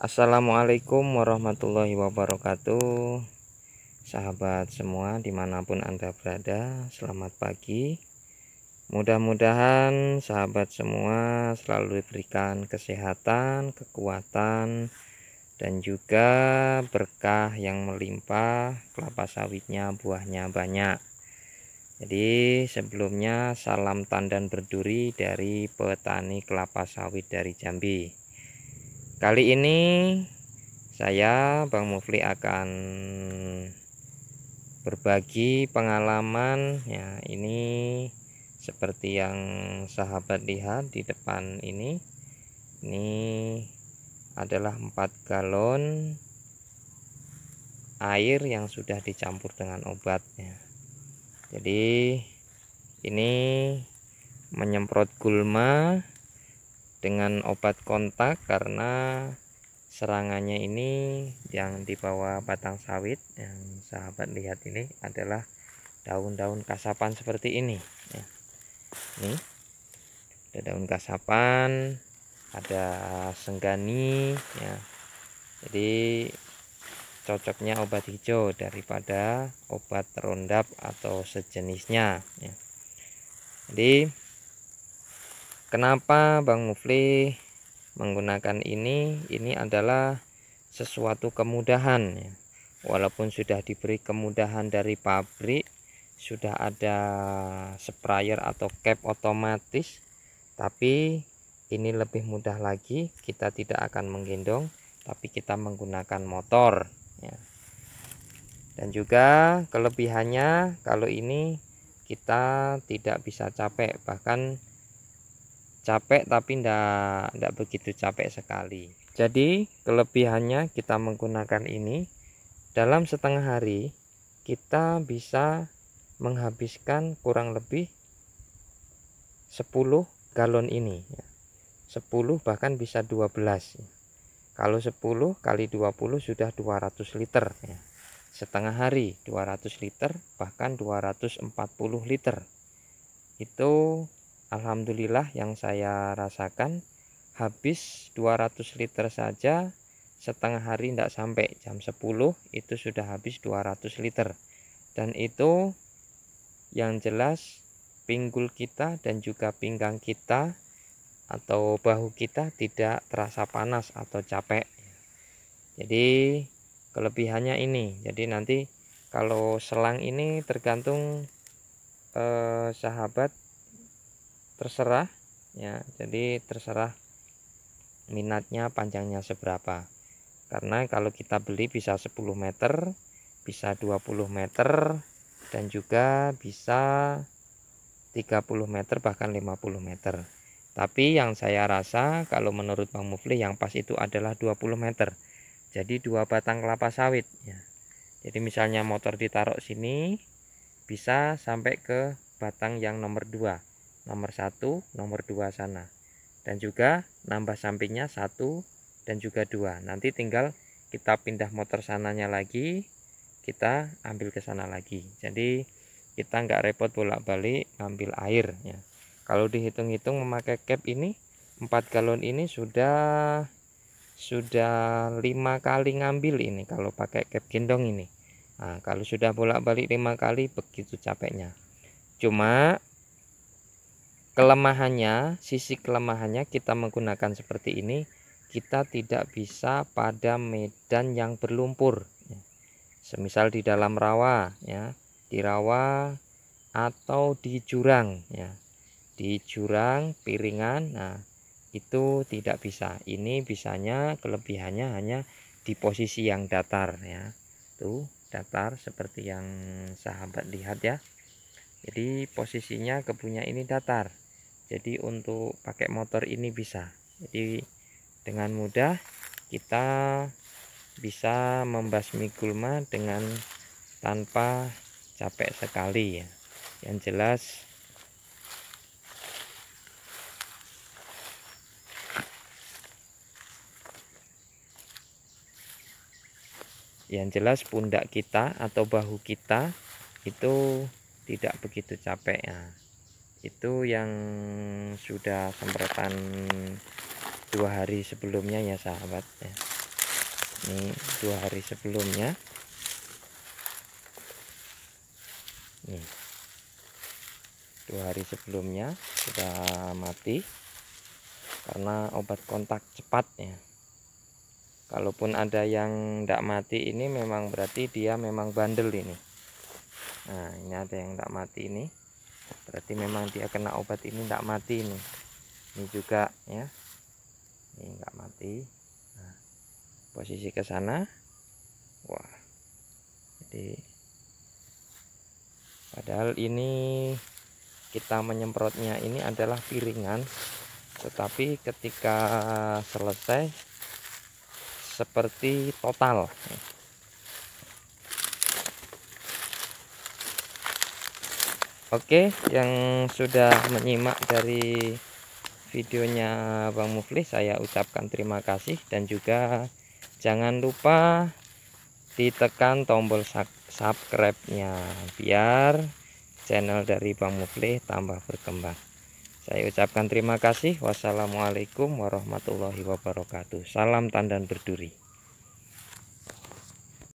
Assalamualaikum warahmatullahi wabarakatuh Sahabat semua dimanapun Anda berada Selamat pagi Mudah-mudahan sahabat semua selalu diberikan kesehatan, kekuatan Dan juga berkah yang melimpah Kelapa sawitnya buahnya banyak Jadi sebelumnya salam tandan berduri dari petani kelapa sawit dari Jambi Kali ini saya Bang Mufli akan berbagi pengalaman ya ini seperti yang sahabat lihat di depan ini ini adalah empat galon air yang sudah dicampur dengan obatnya jadi ini menyemprot gulma dengan obat kontak karena serangannya ini yang di bawah batang sawit yang sahabat lihat ini adalah daun-daun kasapan seperti ini ya. ini ada daun kasapan ada senggani ya jadi cocoknya obat hijau daripada obat rondap atau sejenisnya ya. jadi Kenapa Bang Mufli menggunakan ini? Ini adalah sesuatu kemudahan ya. Walaupun sudah diberi kemudahan dari pabrik, sudah ada sprayer atau cap otomatis, tapi ini lebih mudah lagi, kita tidak akan menggendong, tapi kita menggunakan motor ya. Dan juga kelebihannya kalau ini kita tidak bisa capek, bahkan capek tapi ndak ndak begitu capek sekali jadi kelebihannya kita menggunakan ini dalam setengah hari kita bisa menghabiskan kurang lebih 10 galon ini 10 ya. bahkan bisa 12 kalau 10 kali 20 sudah 200 liter ya. setengah hari 200 liter bahkan 240 liter itu Alhamdulillah yang saya rasakan habis 200 liter saja setengah hari tidak sampai jam 10 itu sudah habis 200 liter dan itu yang jelas pinggul kita dan juga pinggang kita atau bahu kita tidak terasa panas atau capek jadi kelebihannya ini jadi nanti kalau selang ini tergantung eh, sahabat terserah ya jadi terserah minatnya panjangnya seberapa karena kalau kita beli bisa 10 meter bisa 20 meter dan juga bisa 30 meter bahkan 50 meter tapi yang saya rasa kalau menurut Bang Mufli yang pas itu adalah 20 meter jadi dua batang kelapa sawit ya. jadi misalnya motor ditaruh sini bisa sampai ke batang yang nomor 2 nomor 1, nomor 2 sana. Dan juga nambah sampingnya 1 dan juga 2. Nanti tinggal kita pindah motor sananya lagi, kita ambil ke sana lagi. Jadi kita nggak repot bolak-balik ambil air ya. Kalau dihitung-hitung memakai cap ini 4 galon ini sudah sudah lima kali ngambil ini kalau pakai cap gendong ini. Nah, kalau sudah bolak-balik lima kali begitu capeknya. Cuma kelemahannya sisi kelemahannya kita menggunakan seperti ini kita tidak bisa pada medan yang berlumpur ya. semisal di dalam rawa ya di rawa atau di jurang ya di jurang piringan nah itu tidak bisa ini bisanya kelebihannya hanya di posisi yang datar ya tuh datar seperti yang sahabat lihat ya jadi posisinya kebunnya ini datar jadi untuk pakai motor ini bisa jadi dengan mudah kita bisa membasmi gulma dengan tanpa capek sekali ya yang jelas yang jelas pundak kita atau bahu kita itu tidak begitu capek ya itu yang sudah semprotan dua hari sebelumnya ya sahabat ya. ini dua hari sebelumnya ini dua hari sebelumnya sudah mati karena obat kontak cepat ya kalaupun ada yang tidak mati ini memang berarti dia memang bandel ini nah ini ada yang tidak mati ini berarti memang dia kena obat ini tidak mati ini ini juga ya ini nggak mati nah, posisi ke sana wah jadi padahal ini kita menyemprotnya ini adalah piringan tetapi ketika selesai seperti total Oke, yang sudah menyimak dari videonya Bang Mufli saya ucapkan terima kasih dan juga jangan lupa ditekan tombol subscribe-nya biar channel dari Bang Mufli tambah berkembang. Saya ucapkan terima kasih. Wassalamualaikum warahmatullahi wabarakatuh. Salam tandan berduri.